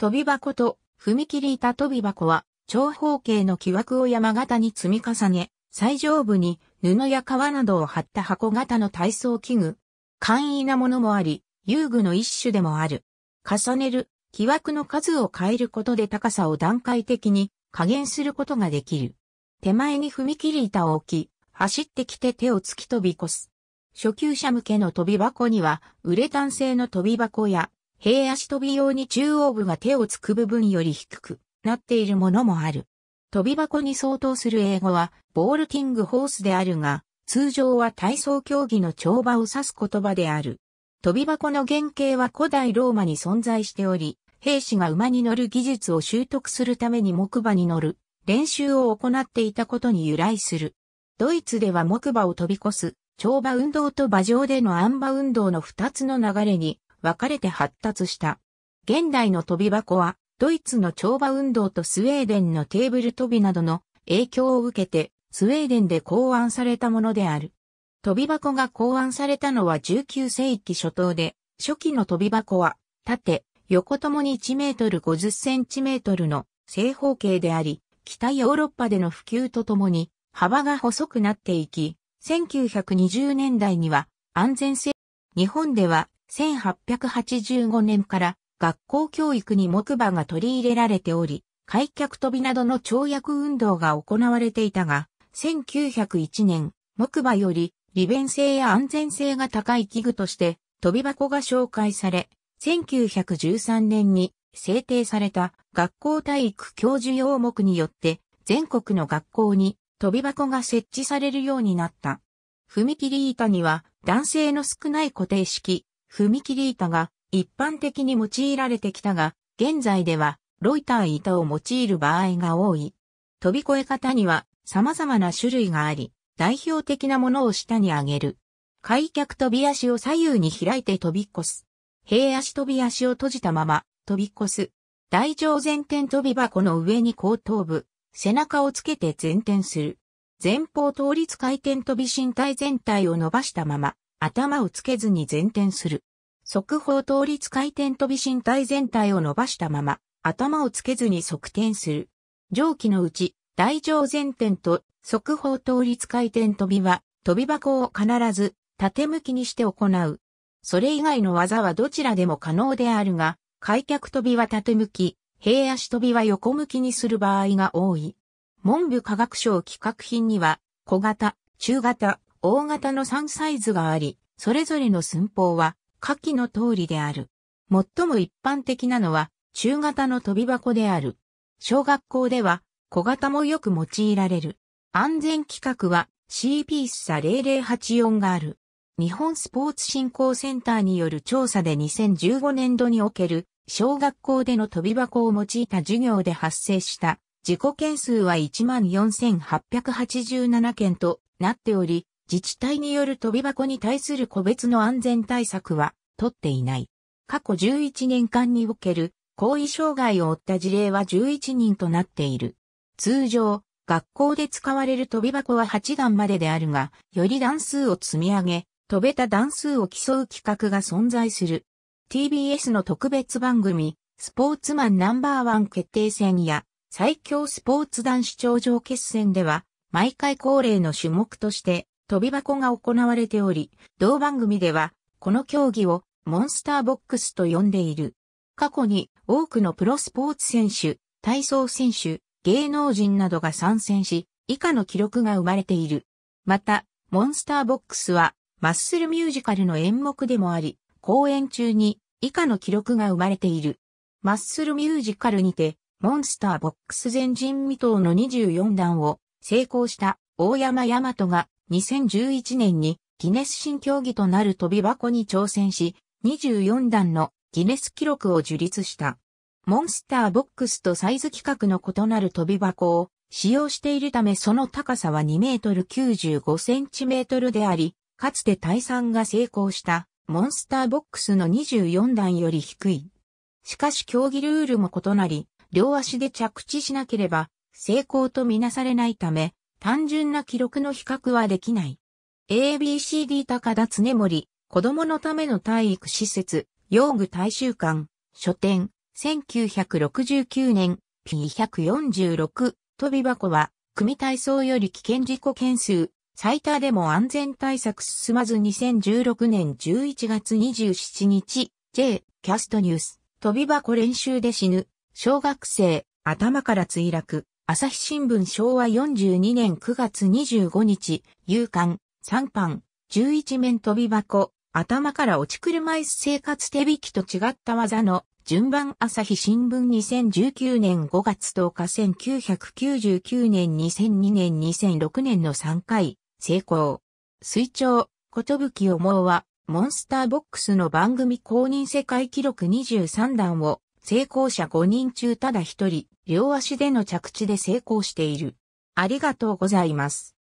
飛び箱と踏切板飛び箱は長方形の木枠を山型に積み重ね、最上部に布や革などを貼った箱型の体操器具。簡易なものもあり、遊具の一種でもある。重ねる、木枠の数を変えることで高さを段階的に加減することができる。手前に踏切板を置き、走ってきて手を突き飛び越す。初級者向けの飛び箱には、ウレタン製の飛び箱や、平足飛び用に中央部が手をつく部分より低くなっているものもある。飛び箱に相当する英語は、ボールキングホースであるが、通常は体操競技の跳馬を指す言葉である。飛び箱の原型は古代ローマに存在しており、兵士が馬に乗る技術を習得するために木馬に乗る練習を行っていたことに由来する。ドイツでは木馬を飛び越す、跳馬運動と馬上でのアン馬運動の二つの流れに分かれて発達した。現代の飛び箱は、ドイツの跳馬運動とスウェーデンのテーブル飛びなどの影響を受けて、スウェーデンで考案されたものである。飛び箱が考案されたのは19世紀初頭で、初期の飛び箱は、縦、横ともに1メートル50センチメートルの正方形であり、北ヨーロッパでの普及とともに、幅が細くなっていき、1920年代には安全性、日本では1885年から学校教育に木馬が取り入れられており、開脚飛びなどの跳躍運動が行われていたが、1901年、木馬より利便性や安全性が高い器具として、飛び箱が紹介され、1913年に制定された学校体育教授要目によって、全国の学校に飛び箱が設置されるようになった。踏切板には男性の少ない固定式、踏切板が一般的に用いられてきたが、現在ではロイター板を用いる場合が多い。飛び越え方には様々な種類があり、代表的なものを下に上げる。開脚飛び足を左右に開いて飛び越す。平足飛び足を閉じたまま飛び越す。大上前転飛び箱の上に後頭部、背中をつけて前転する。前方倒立回転飛び身体全体を伸ばしたまま頭をつけずに前転する。速報倒立回転飛び身体全体を伸ばしたまま、頭をつけずに側転する。上記のうち、大上前転と速報倒立回転飛びは、飛び箱を必ず縦向きにして行う。それ以外の技はどちらでも可能であるが、開脚飛びは縦向き、平足飛びは横向きにする場合が多い。文部科学省企画品には、小型、中型、大型の3サイズがあり、それぞれの寸法は下記の通りである。最も一般的なのは中型の飛び箱である。小学校では小型もよく用いられる。安全規格は CP s。0084がある。日本スポーツ振興センターによる調査で2015年度における小学校での飛び箱を用いた授業で発生した事故件数は14,887件となっており、自治体による飛び箱に対する個別の安全対策は取っていない。過去11年間における行為障害を負った事例は11人となっている。通常、学校で使われる飛び箱は8段までであるが、より段数を積み上げ、飛べた段数を競う企画が存在する。TBS の特別番組、スポーツマンナンバーワン決定戦や、最強スポーツ男子頂上決戦では、毎回恒例の種目として、飛び箱が行われており、同番組では、この競技をモンスターボックスと呼んでいる。過去に多くのプロスポーツ選手、体操選手、芸能人などが参戦し、以下の記録が生まれている。また、モンスターボックスは、マッスルミュージカルの演目でもあり、公演中に以下の記録が生まれている。マッスルミュージカルにて、モンスターボックス前人未到の24段を成功した大山大和が2011年にギネス新競技となる飛び箱に挑戦し、24段のギネス記録を樹立した。モンスターボックスとサイズ規格の異なる飛び箱を使用しているためその高さは2メートル95センチメートルであり、かつて退散が成功したモンスターボックスの24段より低い。しかし競技ルールも異なり、両足で着地しなければ成功とみなされないため、単純な記録の比較はできない。ABCD 高田常森、子供のための体育施設、用具大衆館、書店、1969年、P146、飛び箱は、組体操より危険事故件数、最多でも安全対策進まず2016年11月27日、J、キャストニュース、飛び箱練習で死ぬ、小学生、頭から墜落、朝日新聞昭和42年9月25日、夕刊、3版、11面飛び箱、頭から落ち車椅子生活手引きと違った技の順番朝日新聞2019年5月10日1999年2002年2006年の3回成功。水長、ことぶき思うはモンスターボックスの番組公認世界記録23段を成功者5人中ただ1人、両足での着地で成功している。ありがとうございます。